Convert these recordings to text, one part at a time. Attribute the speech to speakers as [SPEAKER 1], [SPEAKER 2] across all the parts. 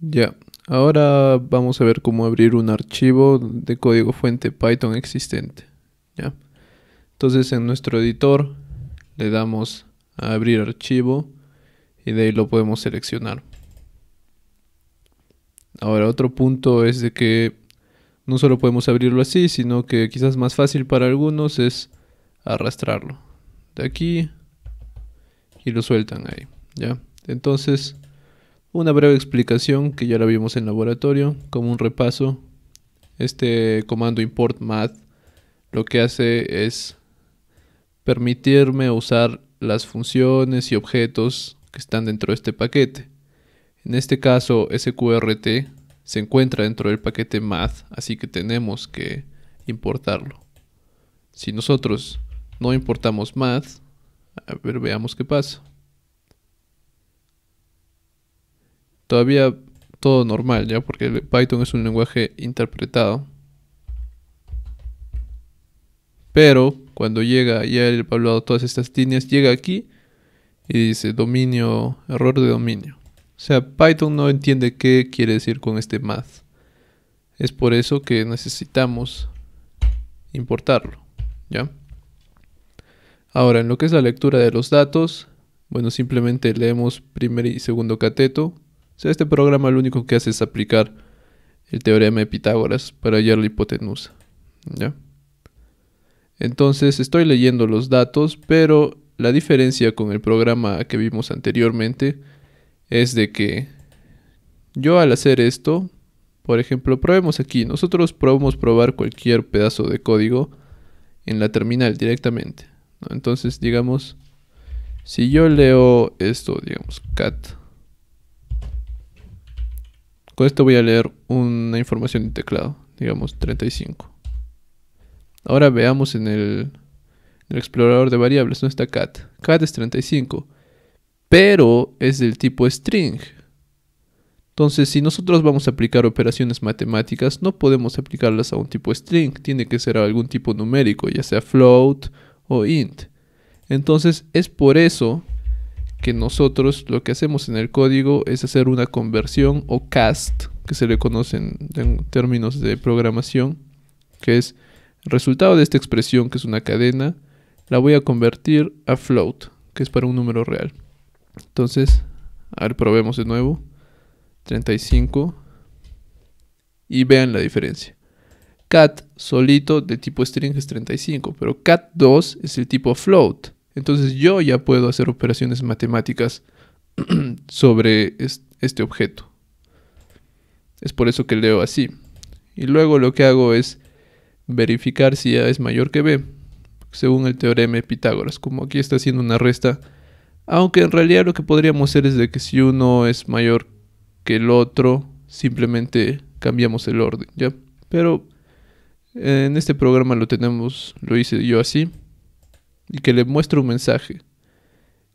[SPEAKER 1] Ya, ahora vamos a ver cómo abrir un archivo de código fuente Python existente. Entonces en nuestro editor le damos a abrir archivo y de ahí lo podemos seleccionar. Ahora otro punto es de que no solo podemos abrirlo así, sino que quizás más fácil para algunos es arrastrarlo de aquí y lo sueltan ahí, ¿ya? Entonces una breve explicación que ya la vimos en laboratorio, como un repaso. Este comando import math lo que hace es permitirme usar las funciones y objetos que están dentro de este paquete. En este caso, SQRT se encuentra dentro del paquete math, así que tenemos que importarlo. Si nosotros no importamos math, a ver, veamos qué pasa. todavía todo normal, ¿ya? Porque Python es un lenguaje interpretado. Pero cuando llega ya el evaluado todas estas líneas, llega aquí y dice dominio, error de dominio. O sea, Python no entiende qué quiere decir con este math Es por eso que necesitamos importarlo, ¿ya? Ahora, en lo que es la lectura de los datos, bueno, simplemente leemos primer y segundo cateto, este programa lo único que hace es aplicar el teorema de Pitágoras para hallar la hipotenusa. Entonces estoy leyendo los datos, pero la diferencia con el programa que vimos anteriormente es de que yo al hacer esto, por ejemplo, probemos aquí. Nosotros podemos probar cualquier pedazo de código en la terminal directamente. Entonces, digamos, si yo leo esto, digamos, cat con esto voy a leer una información de teclado, digamos 35. Ahora veamos en el, explorador de variables, No está cat? Cat es 35, pero es del tipo string. Entonces, si nosotros vamos a aplicar operaciones matemáticas, no podemos aplicarlas a un tipo string, tiene que ser a algún tipo numérico, ya sea float o int. Entonces, es por eso que nosotros lo que hacemos en el código es hacer una conversión o cast, que se le conoce en, en términos de programación, que es el resultado de esta expresión, que es una cadena, la voy a convertir a float, que es para un número real. Entonces, a ver, probemos de nuevo. 35. Y vean la diferencia. Cat solito de tipo string es 35, pero cat2 es el tipo float. Entonces yo ya puedo hacer operaciones matemáticas sobre este objeto. Es por eso que leo así. Y luego lo que hago es verificar si A es mayor que B, según el teorema de Pitágoras, como aquí está haciendo una resta. Aunque en realidad lo que podríamos hacer es de que si uno es mayor que el otro, simplemente cambiamos el orden, Pero eh, en este programa lo tenemos, lo hice yo así y que le muestre un mensaje.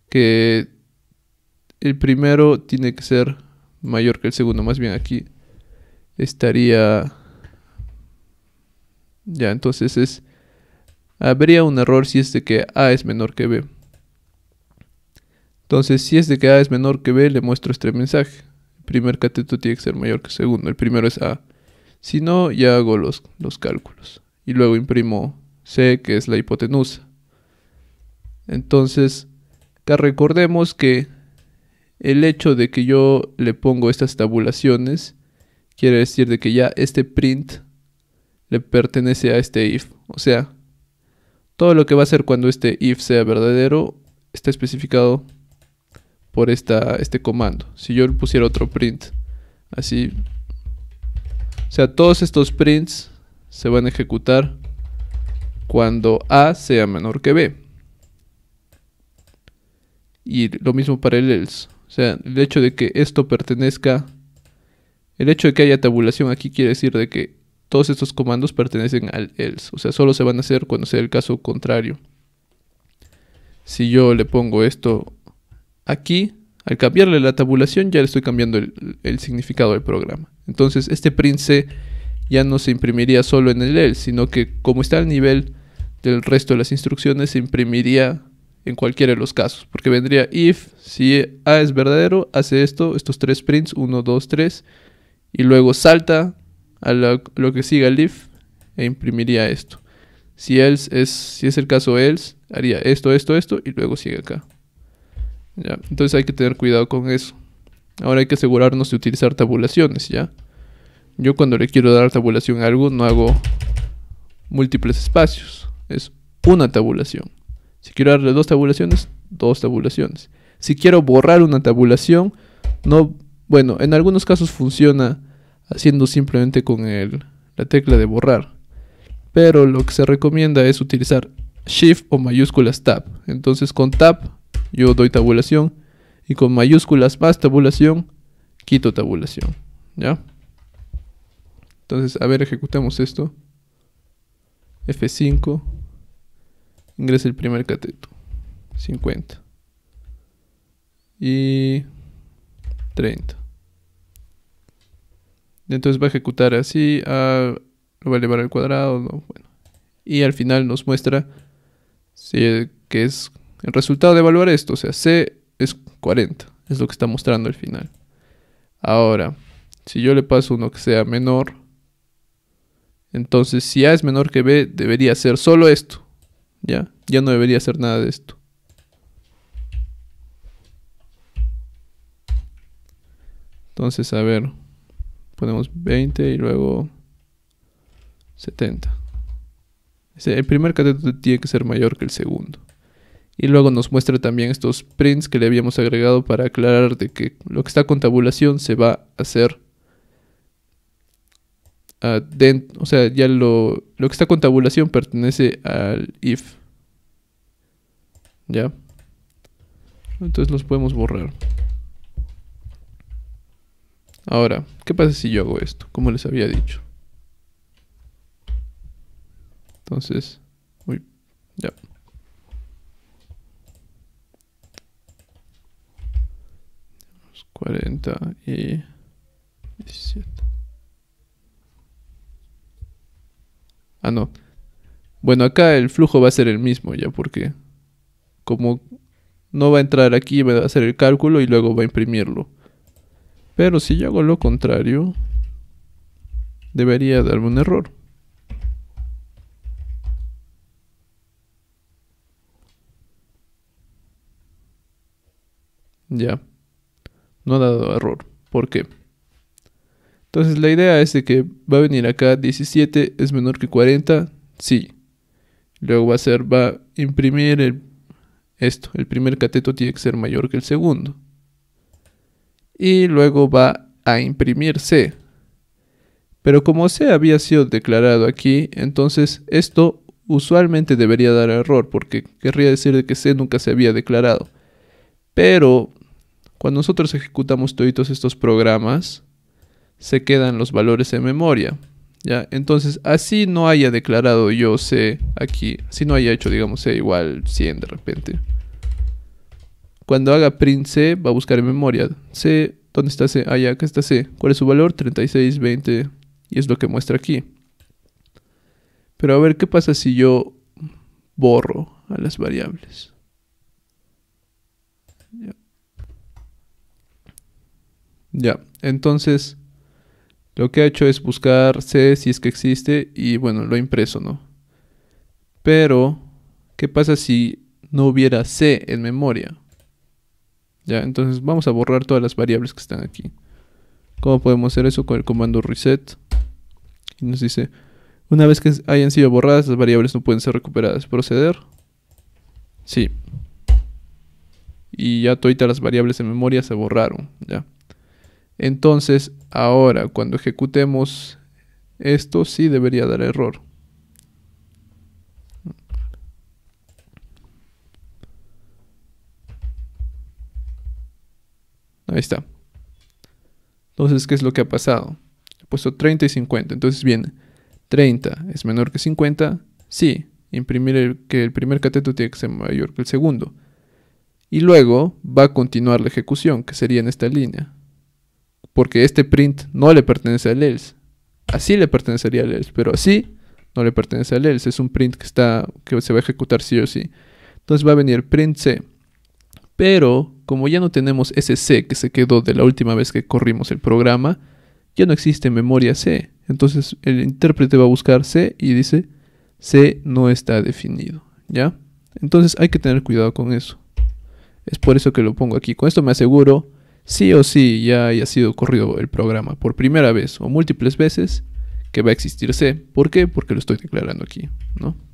[SPEAKER 1] Que el primero tiene que ser mayor que el segundo. Más bien aquí estaría... Ya, entonces es... Habría un error si es de que A es menor que B. Entonces, si es de que A es menor que B, le muestro este mensaje. El primer cateto tiene que ser mayor que el segundo. El primero es A. Si no, ya hago los, los cálculos. Y luego imprimo C, que es la hipotenusa. Entonces, que recordemos que el hecho de que yo le pongo estas tabulaciones quiere decir de que ya este print le pertenece a este if. O sea, todo lo que va a hacer cuando este if sea verdadero está especificado por esta, este comando. Si yo le pusiera otro print, así. O sea, todos estos prints se van a ejecutar cuando A sea menor que B. Y lo mismo para el else. O sea, el hecho de que esto pertenezca... El hecho de que haya tabulación aquí quiere decir de que todos estos comandos pertenecen al else. O sea, solo se van a hacer cuando sea el caso contrario. Si yo le pongo esto aquí, al cambiarle la tabulación ya le estoy cambiando el, significado del programa. Entonces este prince ya no se imprimiría solo en el else, sino que como está al nivel del resto de las instrucciones, se imprimiría en cualquiera de los casos, porque vendría if, si A es verdadero, hace esto, estos tres prints, 1, 2, 3, y luego salta a lo que siga el if e imprimiría esto. Si else es, si es el caso else, haría esto, esto, esto, y luego sigue acá. Entonces hay que tener cuidado con eso. Ahora hay que asegurarnos de utilizar tabulaciones, ¿ya? Yo cuando le quiero dar tabulación a algo no hago múltiples espacios, es una tabulación. Si quiero darle dos tabulaciones, dos tabulaciones. Si quiero borrar una tabulación, no, bueno, en algunos casos funciona haciendo simplemente con la tecla de borrar. Pero lo que se recomienda es utilizar Shift o mayúsculas Tab. Entonces con Tab yo doy tabulación y con mayúsculas más tabulación quito tabulación. ¿Ya? Entonces, a ver, ejecutemos esto. F5 ingresa el primer cateto. 50. Y 30. Entonces va a ejecutar así, a, lo va a elevar al cuadrado, Y al final nos muestra que es el resultado de evaluar esto, o sea, C es 40, es lo que está mostrando al final. Ahora, si yo le paso uno que sea menor, entonces si A es menor que B, debería ser solo esto, ya, ya no debería hacer nada de esto. Entonces, a ver, ponemos 20 y luego 70. El primer cateto tiene que ser mayor que el segundo. Y luego nos muestra también estos prints que le habíamos agregado para aclarar de que lo que está con tabulación se va a hacer o sea, ya lo, que está con tabulación pertenece al if. ¿Ya? Entonces los podemos borrar. Ahora, ¿qué pasa si yo hago esto? Como les había dicho. Entonces, uy, ya. 40 y 17. Ah, no. Bueno, acá el flujo va a ser el mismo ya, porque como no va a entrar aquí, va a hacer el cálculo y luego va a imprimirlo. Pero si yo hago lo contrario, debería darme un error. Ya. No ha dado error. ¿Por qué? Entonces la idea es de que va a venir acá 17 es menor que 40, sí. Luego va a ser, va a imprimir esto, el primer cateto tiene que ser mayor que el segundo. Y luego va a imprimir C. Pero como C había sido declarado aquí, entonces esto usualmente debería dar error, porque querría decir de que C nunca se había declarado. Pero cuando nosotros ejecutamos todos estos programas, se quedan los valores en memoria. ¿ya? Entonces, así no haya declarado yo C aquí, Si no haya hecho, digamos, C igual 100 de repente. Cuando haga print C, va a buscar en memoria. C, ¿dónde está C? Ah, acá está C. ¿Cuál es su valor? 36, 20, y es lo que muestra aquí. Pero a ver, ¿qué pasa si yo borro a las variables? Ya, ya entonces lo que ha hecho es buscar C si es que existe y bueno, lo impreso, ¿no? Pero, ¿qué pasa si no hubiera C en memoria? Ya, entonces vamos a borrar todas las variables que están aquí. ¿Cómo podemos hacer eso? Con el comando reset. Y nos dice, una vez que hayan sido borradas, las variables no pueden ser recuperadas. ¿Proceder? Sí. Y ya todas las variables en memoria se borraron, ya. Entonces, ahora cuando ejecutemos esto, sí debería dar error. Ahí está. Entonces, ¿qué es lo que ha pasado? He puesto 30 y 50. Entonces, bien, 30 es menor que 50. Sí, imprimir que el primer cateto tiene que ser mayor que el segundo. Y luego va a continuar la ejecución, que sería en esta línea porque este print no le pertenece al else. Así le pertenecería al else, pero así no le pertenece al else. Es un print que, está, que se va a ejecutar sí o sí. Entonces va a venir print C. Pero como ya no tenemos ese C que se quedó de la última vez que corrimos el programa, ya no existe memoria C. Entonces el intérprete va a buscar C y dice C no está definido. ¿Ya? Entonces hay que tener cuidado con eso. Es por eso que lo pongo aquí. Con esto me aseguro sí o sí ya haya sido corrido el programa por primera vez o múltiples veces, que va a existir C. ¿Por qué? Porque lo estoy declarando aquí, ¿no?